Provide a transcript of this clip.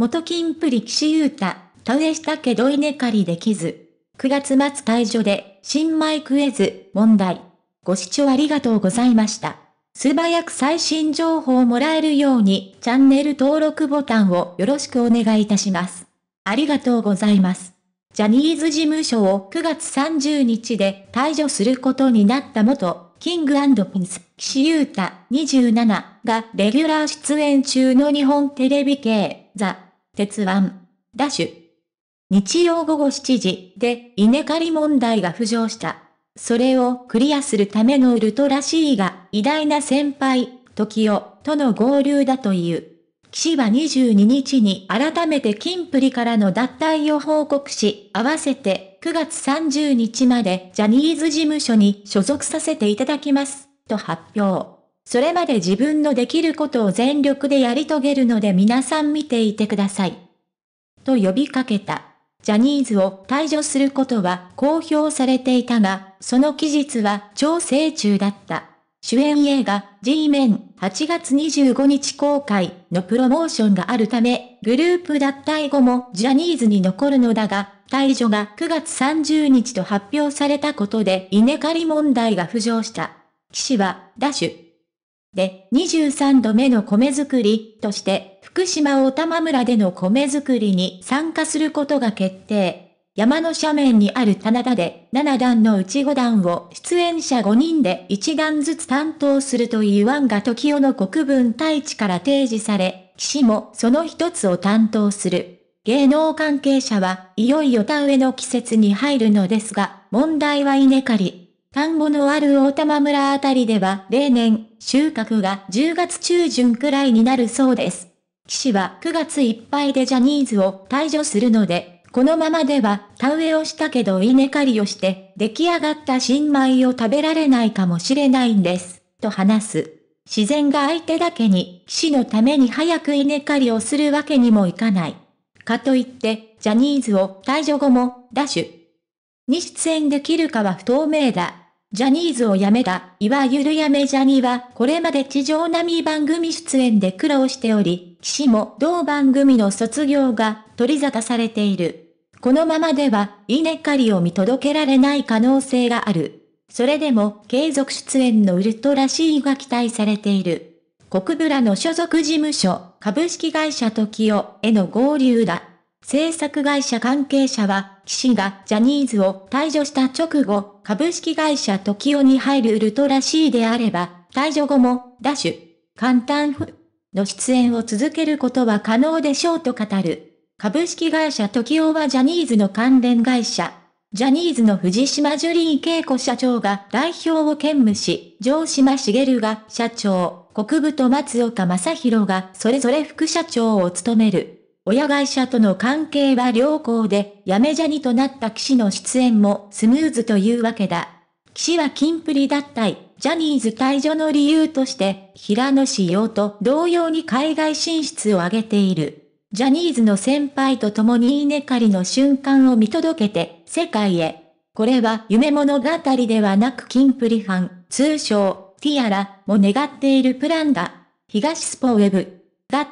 元金プリ岸優ユータ、倒したけど稲刈りできず。9月末退場で、新米食えず、問題。ご視聴ありがとうございました。素早く最新情報をもらえるように、チャンネル登録ボタンをよろしくお願いいたします。ありがとうございます。ジャニーズ事務所を9月30日で退場することになった元、キングピンス、岸優太27がレギュラー出演中の日本テレビ系、ザ・鉄腕、ダッシュ。日曜午後7時で稲刈り問題が浮上した。それをクリアするためのウルトラ C が偉大な先輩、時をとの合流だという。岸は22日に改めて金プリからの脱退を報告し、合わせて9月30日までジャニーズ事務所に所属させていただきます、と発表。それまで自分のできることを全力でやり遂げるので皆さん見ていてください。と呼びかけた。ジャニーズを退場することは公表されていたが、その期日は調整中だった。主演映画 G メン8月25日公開のプロモーションがあるため、グループ脱退後もジャニーズに残るのだが、退場が9月30日と発表されたことで稲刈り問題が浮上した。騎士は、ダッシュ、で23度目の米作りとして福島大玉村での米作りに参加することが決定。山の斜面にある棚田で7段のうち5段を出演者5人で1段ずつ担当するという案が時代の国分大地から提示され、岸もその一つを担当する。芸能関係者はいよいよ田植えの季節に入るのですが、問題は稲刈り。田んぼのある大玉村あたりでは例年、収穫が10月中旬くらいになるそうです。騎士は9月いっぱいでジャニーズを退場するので、このままでは田植えをしたけど稲刈りをして出来上がった新米を食べられないかもしれないんです、と話す。自然が相手だけに、騎士のために早く稲刈りをするわけにもいかない。かといって、ジャニーズを退場後も、ダッシュ、に出演できるかは不透明だ。ジャニーズを辞めた、いわゆる辞めジャニは、これまで地上波番組出演で苦労しており、騎士も同番組の卒業が取り沙汰されている。このままでは、稲刈りを見届けられない可能性がある。それでも、継続出演のウルトラシンが期待されている。国ブラの所属事務所、株式会社時代への合流だ。制作会社関係者は、岸がジャニーズを退場した直後、株式会社トキオに入るウルトラ C であれば、退場後も、ダッシュ、簡単ふ、の出演を続けることは可能でしょうと語る。株式会社トキオはジャニーズの関連会社。ジャニーズの藤島ジュリー恵子社長が代表を兼務し、城島茂が社長、国部と松岡正宏がそれぞれ副社長を務める。親会社との関係は良好で、やめじゃにとなった騎士の出演もスムーズというわけだ。騎士は金プリ脱退、ジャニーズ退場の理由として、平野志陽と同様に海外進出を挙げている。ジャニーズの先輩と共に稲刈りの瞬間を見届けて、世界へ。これは夢物語ではなく金プリファン、通称、ティアラも願っているプランだ。東スポウェブ。だっ